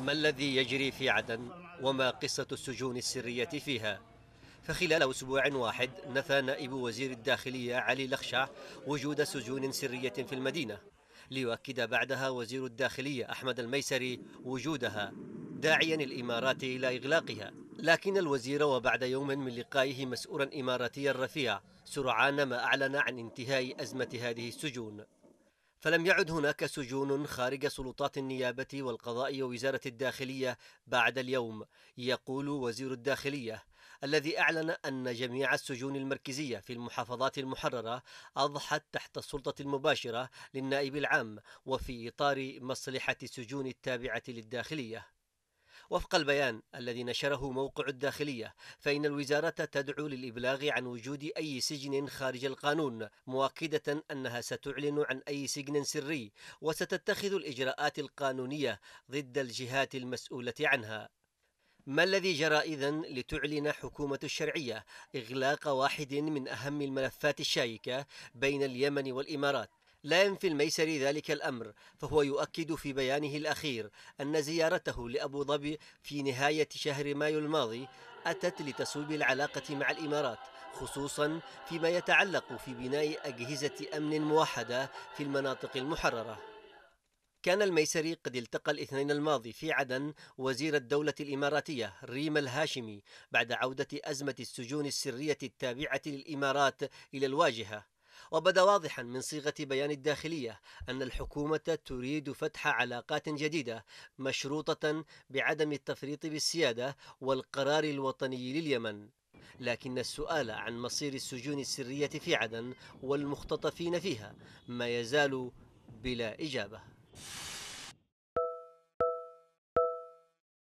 ما الذي يجري في عدن وما قصة السجون السرية فيها فخلال أسبوع واحد نفى نائب وزير الداخلية علي لخشع وجود سجون سرية في المدينة ليؤكد بعدها وزير الداخلية أحمد الميسري وجودها داعيا الإمارات إلى إغلاقها لكن الوزير وبعد يوم من لقائه مسؤولا إماراتيا رفيع سرعان ما أعلن عن انتهاء أزمة هذه السجون فلم يعد هناك سجون خارج سلطات النيابة والقضاء ووزارة الداخلية بعد اليوم يقول وزير الداخلية الذي أعلن أن جميع السجون المركزية في المحافظات المحررة أضحت تحت السلطة المباشرة للنائب العام وفي إطار مصلحة السجون التابعة للداخلية وفق البيان الذي نشره موقع الداخلية فإن الوزارة تدعو للإبلاغ عن وجود أي سجن خارج القانون مؤكدة أنها ستعلن عن أي سجن سري وستتخذ الإجراءات القانونية ضد الجهات المسؤولة عنها ما الذي جرى إذا لتعلن حكومة الشرعية إغلاق واحد من أهم الملفات الشائكة بين اليمن والإمارات لا ينفي الميسري ذلك الأمر فهو يؤكد في بيانه الأخير أن زيارته لأبو ظبي في نهاية شهر مايو الماضي أتت لتصويب العلاقة مع الإمارات خصوصا فيما يتعلق في بناء أجهزة أمن موحدة في المناطق المحررة كان الميسري قد التقى الاثنين الماضي في عدن وزير الدولة الإماراتية ريم الهاشمي بعد عودة أزمة السجون السرية التابعة للإمارات إلى الواجهة وبدا واضحا من صيغة بيان الداخلية أن الحكومة تريد فتح علاقات جديدة مشروطة بعدم التفريط بالسيادة والقرار الوطني لليمن لكن السؤال عن مصير السجون السرية في عدن والمختطفين فيها ما يزال بلا إجابة